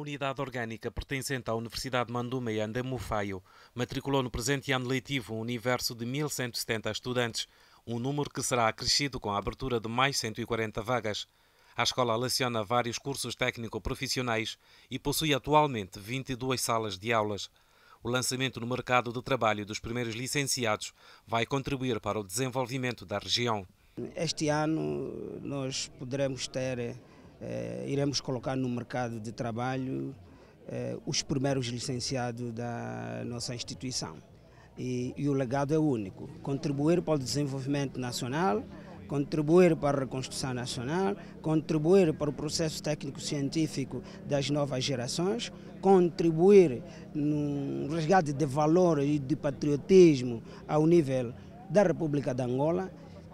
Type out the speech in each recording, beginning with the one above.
unidade orgânica pertencente à Universidade Mandume e Andamufaio matriculou no presente ano letivo um universo de 1.170 estudantes, um número que será acrescido com a abertura de mais 140 vagas. A escola leciona vários cursos técnico-profissionais e possui atualmente 22 salas de aulas. O lançamento no mercado de trabalho dos primeiros licenciados vai contribuir para o desenvolvimento da região. Este ano nós poderemos ter eh, iremos colocar no mercado de trabalho eh, os primeiros licenciados da nossa instituição. E, e o legado é único: contribuir para o desenvolvimento nacional, contribuir para a reconstrução nacional, contribuir para o processo técnico-científico das novas gerações, contribuir no resgate de valor e de patriotismo ao nível da República de Angola,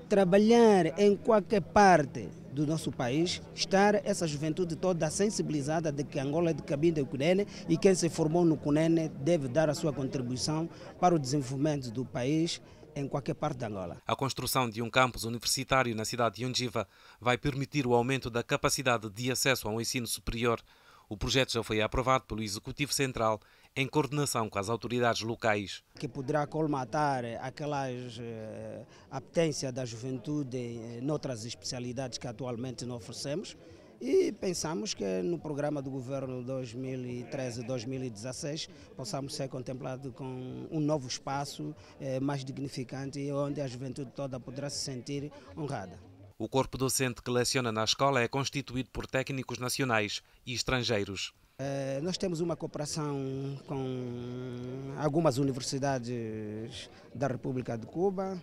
trabalhar em qualquer parte do nosso país, estar essa juventude toda sensibilizada de que Angola é de cabine do Cunene e quem se formou no Cunene deve dar a sua contribuição para o desenvolvimento do país em qualquer parte de Angola. A construção de um campus universitário na cidade de Ondiva vai permitir o aumento da capacidade de acesso ao ensino superior o projeto já foi aprovado pelo Executivo Central em coordenação com as autoridades locais. Que poderá colmatar eh, aquelas eh, apetência da juventude eh, noutras especialidades que atualmente não oferecemos e pensamos que no programa do governo 2013-2016 possamos ser contemplados com um novo espaço mais dignificante onde a juventude toda poderá se sentir honrada. O corpo docente que leciona na escola é constituído por técnicos nacionais e estrangeiros. Eh, nós temos uma cooperação com algumas universidades da República de Cuba,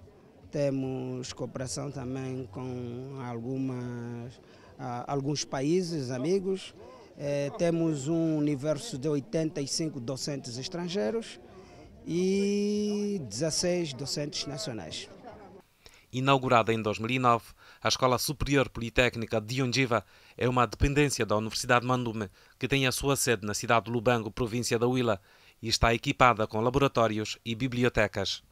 temos cooperação também com algumas, ah, alguns países amigos, eh, temos um universo de 85 docentes estrangeiros e 16 docentes nacionais. Inaugurada em 2009, a Escola Superior Politécnica de Ungiva é uma dependência da Universidade Mandume, que tem a sua sede na cidade de Lubango, província da Huila, e está equipada com laboratórios e bibliotecas.